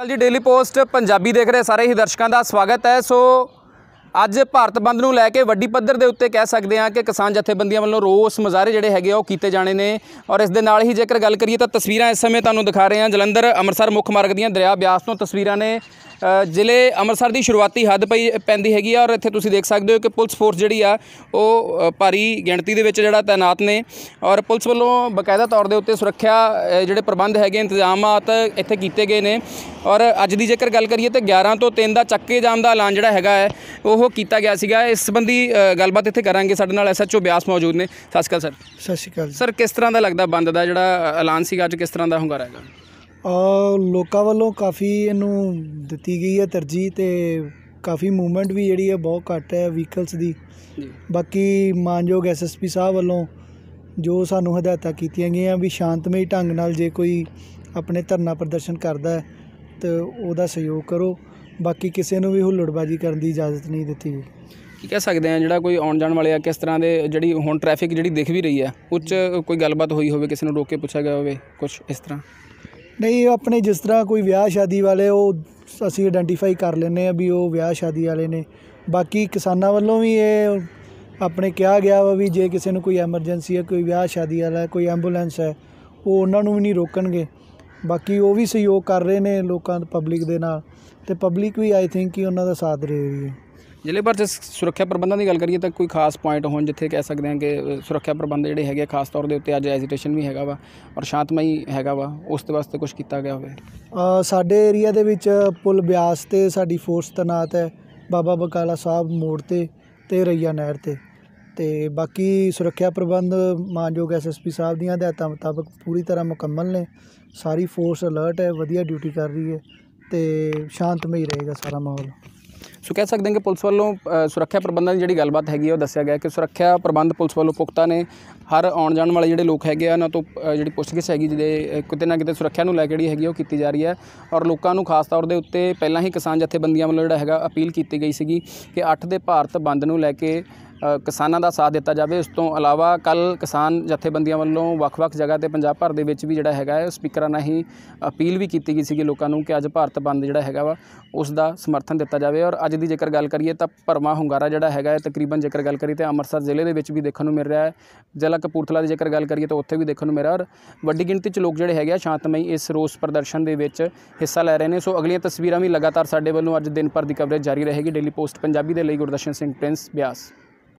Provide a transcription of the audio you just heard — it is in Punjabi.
ਕੱਲ ਜੀ ਡੇਲੀ ਪੋਸਟ ਪੰਜਾਬੀ ਦੇਖ ਰਹੇ ਸਾਰੇ ਹੀ ਦਰਸ਼ਕਾਂ ਦਾ ਸਵਾਗਤ ਹੈ ਸੋ ਅੱਜ ਭਾਰਤ ਬੰਦ ਨੂੰ ਲੈ ਕੇ ਵੱਡੀ ਪੱਧਰ ਦੇ ਉੱਤੇ ਕਹਿ ਸਕਦੇ ਹਾਂ ਕਿ ਕਿਸਾਨ ਜਥੇਬੰਦੀਆਂ ਵੱਲੋਂ ਰੋਸ ਮਜ਼ਾਰੇ ਜਿਹੜੇ ਹੈਗੇ ਆ ਉਹ ਕੀਤੇ ਜਾਣੇ ਨੇ ਔਰ ਇਸ ਦੇ ਨਾਲ ਹੀ ਜੇਕਰ ਗੱਲ ਕਰੀਏ ਤਾਂ ਤਸਵੀਰਾਂ ਇਸ ਸਮੇਂ ਤੁਹਾਨੂੰ ਦਿਖਾ ਰਹੇ ਹਾਂ ਜਲੰਧਰ ਅੰਮ੍ਰਿਤਸਰ ਮੁੱਖ ਮਾਰਗ ਦੀਆਂ ਦਰਿਆ ਬਿਆਸ ਤੋਂ ਤਸਵੀਰਾਂ ਨੇ ਜ਼ਿਲ੍ਹੇ ਅੰਮ੍ਰਿਤਸਰ ਦੀ ਸ਼ੁਰੂਆਤੀ ਹੱਦ ਪਈ ਪੈਂਦੀ ਹੈਗੀ ਆ ਔਰ ਇੱਥੇ ਤੁਸੀਂ ਦੇਖ ਸਕਦੇ ਹੋ ਕਿ ਪੁਲਿਸ ਫੋਰਸ ਜਿਹੜੀ ਆ ਉਹ ਭਾਰੀ ਗਿਣਤੀ ਦੇ ਵਿੱਚ ਜਿਹੜਾ ਤਾਇਨਾਤ ਨੇ ਔਰ ਪੁਲਿਸ ਵੱਲੋਂ ਬਕਾਇਦਾ ਤੌਰ ਦੇ ਉੱਤੇ ਸੁਰੱਖਿਆ ਜਿਹੜੇ ਪ੍ਰਬੰਧ ਹੈਗੇ ਇੰਤਜ਼ਾਮਾਤ ਇੱਥੇ ਕੀਤੇ ਗਏ ਨੇ ਔਰ ਅੱਜ ਦੀ ਜੇਕਰ ਗੱਲ ਕਰੀਏ ਤਾਂ 11 ਤੋਂ 3 ਦਾ ਚੱਕੇ ਜਾਮ ਦਾ ਐਲਾਨ ਜਿਹੜਾ ਹੈਗਾ ਹੈ ਉਹ ਉਹ ਕੀਤਾ ਗਿਆ ਸੀਗਾ ਇਸ ਸੰਬੰਧੀ ਗੱਲਬਾਤ ਇੱਥੇ ਕਰਾਂਗੇ ਸਾਡੇ ਨਾਲ ਐਸਐਚਓ ਬਿਆਸ ਮੌਜੂਦ ਨੇ ਸਤਿ ਸ਼੍ਰੀ ਅਕਾਲ ਸਰ ਸਤਿ ਸ਼੍ਰੀ ਅਕਾਲ ਸਰ ਕਿਸ ਤਰ੍ਹਾਂ ਦਾ ਲੱਗਦਾ ਬੰਦ ਦਾ ਜਿਹੜਾ ਐਲਾਨ ਸੀਗਾ ਅੱਜ ਕਿਸ ਤਰ੍ਹਾਂ ਦਾ ਹੁੰਗਾਰਾ ਹੈਗਾ ਲੋਕਾਂ ਵੱਲੋਂ ਕਾਫੀ ਇਹਨੂੰ ਦਿੱਤੀ ਗਈ ਹੈ ਤਰਜੀਹ ਤੇ ਕਾਫੀ ਮੂਵਮੈਂਟ ਵੀ ਜਿਹੜੀ ਹੈ ਬਹੁਤ ਘੱਟ ਹੈ ਵਹੀਕਲਸ ਦੀ ਬਾਕੀ ਮਾਨਯੋਗ ਐਸਐਸਪੀ ਸਾਹਿਬ ਵੱਲੋਂ ਜੋ ਸਾਨੂੰ ਹਦਾਇਤਾਂ ਕੀਤੀਆਂ ਗਈਆਂ ਵੀ ਸ਼ਾਂਤਮਈ ਢੰਗ ਨਾਲ ਜੇ ਕੋਈ ਆਪਣੇ ਧਰਨਾ ਪ੍ਰਦਰਸ਼ਨ ਕਰਦਾ ਹੈ ਤੇ ਉਹਦਾ ਸਹਿਯੋਗ ਕਰੋ ਬਾਕੀ ਕਿਸੇ ਨੂੰ ਵੀ ਹੁੱਲੜਬਾਜੀ ਕਰਨ ਦੀ ਇਜਾਜ਼ਤ ਨਹੀਂ ਦਿੱਤੀ ਗਈ ਕੀ ਕਹਿ ਸਕਦੇ ਆ ਜਿਹੜਾ ਕੋਈ ਆਉਣ ਜਾਣ ਵਾਲੇ ਆ ਕਿਸ ਤਰ੍ਹਾਂ ਦੇ ਜਿਹੜੀ ਹੁਣ ਟ੍ਰੈਫਿਕ ਜਿਹੜੀ ਦਿਖ ਵੀ ਰਹੀ ਆ ਉੱਚ ਕੋਈ ਗੱਲਬਾਤ ਹੋਈ ਹੋਵੇ ਕਿਸੇ ਨੂੰ ਰੋਕ ਕੇ ਪੁੱਛਿਆ ਗਿਆ ਹੋਵੇ ਕੁਝ ਇਸ ਤਰ੍ਹਾਂ ਨਹੀਂ ਆਪਣੇ ਜਿਸ ਤਰ੍ਹਾਂ ਕੋਈ ਵਿਆਹ ਸ਼ਾਦੀ ਵਾਲੇ ਉਹ ਅਸੀਂ ਆਇਡੈਂਟੀਫਾਈ ਕਰ ਲੈਨੇ ਆ ਵੀ ਉਹ ਵਿਆਹ ਸ਼ਾਦੀ ਵਾਲੇ ਨੇ ਬਾਕੀ ਕਿਸਾਨਾਂ ਵੱਲੋਂ ਵੀ ਇਹ ਆਪਣੇ ਕਿਹਾ ਗਿਆ ਵਾ ਵੀ ਜੇ ਕਿਸੇ ਨੂੰ ਕੋਈ ਐਮਰਜੈਂਸੀ ਹੈ ਕੋਈ ਵਿਆਹ ਸ਼ਾਦੀ ਵਾਲਾ ਕੋਈ ਐਂਬੂਲੈਂਸ ਹੈ ਉਹ ਉਹਨਾਂ ਨੂੰ ਵੀ ਨਹੀਂ ਰੋਕਣਗੇ ਬਾਕੀ ਉਹ ਵੀ ਸਹਿਯੋਗ ਕਰ ਰਹੇ ਨੇ ਲੋਕਾਂ ਪਬਲਿਕ ਦੇ ਨਾਲ ਤੇ ਪਬਲਿਕ ਵੀ ਆਈ ਥਿੰਕ ਕਿ ਉਹਨਾਂ ਦਾ ਸਾਥ ਦੇ ਰਹੀ ਹੈ ਜਿਲੇ ਭਰ ਜੇ ਸੁਰੱਖਿਆ ਪ੍ਰਬੰਧਾਂ ਦੀ ਗੱਲ ਕਰੀਏ ਤਾਂ ਕੋਈ ਖਾਸ ਪੁਆਇੰਟ ਹੋਣ ਜਿੱਥੇ ਕਹਿ ਸਕਦੇ ਹਾਂ ਕਿ ਸੁਰੱਖਿਆ ਪ੍ਰਬੰਧ ਜਿਹੜੇ ਹੈਗੇ ਖਾਸ ਤੌਰ ਦੇ ਉੱਤੇ ਅੱਜ ਐਜੀਟੇਸ਼ਨ ਵੀ ਹੈਗਾ ਵਾ ਔਰ ਸ਼ਾਂਤਮਈ ਹੈਗਾ ਵਾ ਉਸ ਦੇ ਵਾਸਤੇ ਕੁਝ ਕੀਤਾ ਗਿਆ ਹੋਵੇ ਸਾਡੇ ਏਰੀਆ ਦੇ ਵਿੱਚ ਪੁਲ ਬਿਆਸ ਤੇ ਸਾਡੀ ਫੋਰਸ ਤਨਾਤ ਹੈ ਬਾਬਾ ਬਕਾਲਾ ਸਾਹਿਬ ਮੋੜ ਤੇ ਤੇ ਰਈਆ ਨਹਿਰ ਤੇ ਤੇ ਬਾਕੀ ਸੁਰੱਖਿਆ ਪ੍ਰਬੰਧ ਮਾਨਯੋਗ ਐਸਐਸਪੀ ਸਾਹਿਬ ਦੀਆਂ ਹਦਾਇਤਾਂ ਮੁਤਾਬਕ ਪੂਰੀ ਤਰ੍ਹਾਂ ਮੁਕੰਮਲ ਨੇ ਸਾਰੀ ਫੋਰਸ ਅਲਰਟ ਹੈ ਵਧੀਆ ਡਿਊਟੀ ਕਰ ਰਹੀ ਹੈ ਤੇ ਸ਼ਾਂਤਮਈ ਰਹੇਗਾ ਸਾਰਾ ਮਾਹੌਲ ਸੋ ਕਹਿ ਸਕਦੇ ਹਾਂ ਕਿ ਪੁਲਿਸ ਵੱਲੋਂ ਸੁਰੱਖਿਆ ਪ੍ਰਬੰਧਾਂ ਦੀ ਜਿਹੜੀ ਗੱਲਬਾਤ ਹੈਗੀ ਉਹ ਦੱਸਿਆ ਗਿਆ ਕਿ ਸੁਰੱਖਿਆ ਪ੍ਰਬੰਧ ਪੁਲਿਸ ਵੱਲੋਂ ਪੁਖਤਾ ਨੇ ਹਰ ਆਉਣ ਜਾਣ ਵਾਲੇ ਜਿਹੜੇ ਲੋਕ ਹੈਗੇ ਆ ਉਹਨਾਂ ਤੋਂ ਜਿਹੜੀ ਪੁੱਛਗਿੱਛ ਹੈਗੀ ਜਿਹਦੇ ਕਿਤੇ ਨਾ ਕਿਤੇ ਸੁਰੱਖਿਆ ਨੂੰ ਲੈ ਕੇ ਜਿਹੜੀ ਹੈਗੀ ਉਹ ਕੀਤੀ ਜਾ ਰਹੀ ਹੈ ਔਰ ਲੋਕਾਂ ਨੂੰ ਖਾਸ ਤੌਰ ਦੇ ਉੱਤੇ ਪਹਿਲਾਂ ਹੀ ਕਿਸਾਨ ਜਥੇਬੰਦੀਆਂ ਵੱਲੋਂ ਜਿਹੜਾ ਹੈਗਾ ਅਪੀਲ ਕੀਤੀ ਗਈ ਸੀਗੀ ਕਿ 8 ਦੇ ਭਾਰਤ ਬੰਦ ਨੂੰ ਲੈ ਕੇ ਕਿਸਾਨਾਂ ਦਾ ਸਾਥ ਦਿੱਤਾ ਜਾਵੇ ਉਸ ਤੋਂ ਇਲਾਵਾ ਕੱਲ ਕਿਸਾਨ ਜਥੇਬੰਦੀਆਂ ਵੱਲੋਂ ਵੱਖ-ਵੱਖ ਜਗ੍ਹਾ ਤੇ ਪੰਜਾਬ ਭਰ ਦੇ ਵਿੱਚ ਵੀ ਜਿਹੜਾ ਹੈਗਾ ਹੈ ਸਪੀਕਰਾਂ ਹੀ ਅਪੀਲ ਵੀ ਕੀਤੀ ਗਈ ਸੀਗੀ ਲੋਕਾਂ ਨੂੰ ਕਿ ਅੱਜ ਭਾਰਤ ਬੰਦ ਜਿਹੜਾ ਹੈਗਾ ਵਾ ਉਸ ਦਾ ਸਮਰਥਨ ਦਿੱਤਾ ਜਾਵੇ ਔਰ ਅੱਜ ਦੀ ਜੇਕਰ ਗੱਲ ਕਰੀਏ ਤਾਂ ਭਰਮਾ ਹੁੰਗਾਰਾ ਜਿਹੜਾ ਹੈਗਾ ਹੈ ਤਕਰੀਬਨ ਜੇਕਰ ਗੱਲ ਕਰੀਏ ਤਾਂ ਅੰਮ੍ਰਿਤਸਰ ਜ਼ਿਲ੍ਹੇ ਦੇ ਵਿੱਚ ਵੀ ਦੇਖਣ ਨੂੰ ਮਿਲ ਰਿਹਾ ਹੈ ਜ਼ਿਲ੍ਹਾ ਕਪੂਰਥਲਾ ਦੀ ਜੇਕਰ ਗੱਲ ਕਰੀਏ ਤਾਂ ਉੱਥੇ ਵੀ ਦੇਖਣ ਨੂੰ ਮਿਲ ਰਿਹਾ ਔਰ ਵੱਡੀ ਗਿਣਤੀ 'ਚ ਲੋਕ ਜਿਹੜੇ ਹੈਗੇ ਆ ਸ਼ਾਂਤਮਈ ਇਸ ਰੋਸ ਪ੍ਰਦਰਸ਼ਨ ਦੇ ਵਿੱਚ ਹਿੱਸਾ ਲੈ ਰਹੇ ਨੇ ਸੋ ਅਗਲੀਆਂ ਤਸਵੀਰਾਂ ਵੀ ਲਗਾਤਾਰ ਸਾਡੇ ਵੱਲੋਂ ਅੱਜ ਦਿਨ ਭਰ ਦੀ ਕਵਰੇਜ ਜਾਰੀ ਰਹੇਗੀ ਡੇਲੀ ਪੋਸਟ ਪੰਜਾਬੀ ਦੇ ਲਈ ਗੁਰਦਰਸ਼ਨ ਸਿੰਘ ਪ੍ਰਿੰਸ ਬਿਆਸ